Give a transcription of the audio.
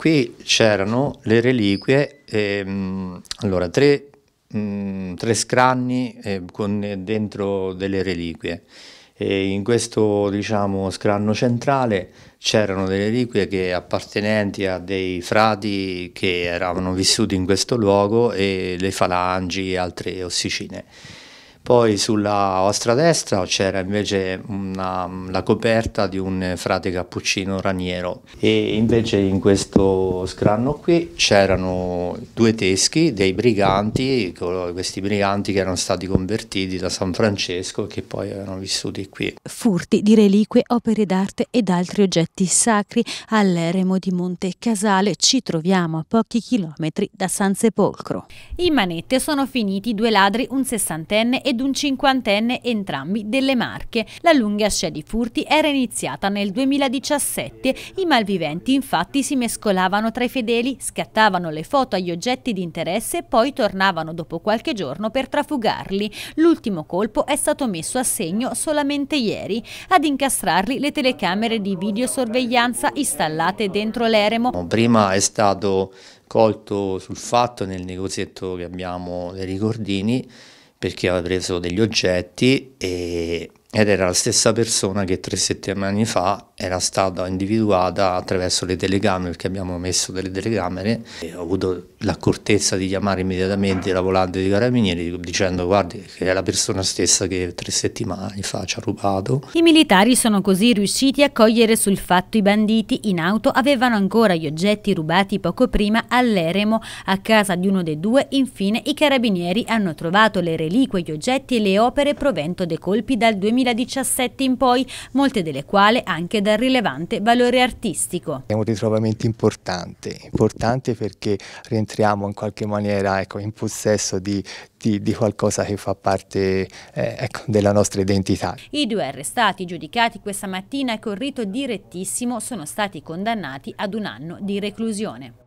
Qui c'erano le reliquie, ehm, allora tre, mh, mm, tre scranni eh, con eh, dentro delle reliquie. E in questo diciamo, scranno centrale c'erano delle reliquie che appartenenti a dei frati che erano vissuti in questo luogo e le falangi e altre ossicine. Poi sulla vostra destra c'era invece una, la coperta di un frate cappuccino raniero e invece in questo scranno qui c'erano due teschi dei briganti, questi briganti che erano stati convertiti da San Francesco e che poi erano vissuti qui. Furti di reliquie, opere d'arte ed altri oggetti sacri all'eremo di Monte Casale ci troviamo a pochi chilometri da San Sepolcro. In manette sono finiti due ladri, un sessantenne e ed un cinquantenne entrambi delle Marche. La lunga scia di furti era iniziata nel 2017. I malviventi infatti si mescolavano tra i fedeli, scattavano le foto agli oggetti di interesse e poi tornavano dopo qualche giorno per trafugarli. L'ultimo colpo è stato messo a segno solamente ieri. Ad incastrarli le telecamere di videosorveglianza installate dentro l'eremo. Prima è stato colto sul fatto nel negozietto che abbiamo dei ricordini perché aveva preso degli oggetti e ed era la stessa persona che tre settimane fa era stata individuata attraverso le telecamere, perché abbiamo messo delle telecamere e ho avuto l'accortezza di chiamare immediatamente la volante dei carabinieri dicendo guardi che è la persona stessa che tre settimane fa ci ha rubato. I militari sono così riusciti a cogliere sul fatto i banditi in auto avevano ancora gli oggetti rubati poco prima all'Eremo a casa di uno dei due, infine i carabinieri hanno trovato le reliquie, gli oggetti e le opere provento dei colpi dal 2000 2017 in poi, molte delle quali anche dal rilevante valore artistico. È un ritrovamento importante, importante perché rientriamo in qualche maniera ecco, in possesso di, di, di, qualcosa che fa parte eh, ecco, della nostra identità. I due arrestati giudicati questa mattina con rito direttissimo sono stati condannati ad un anno di reclusione.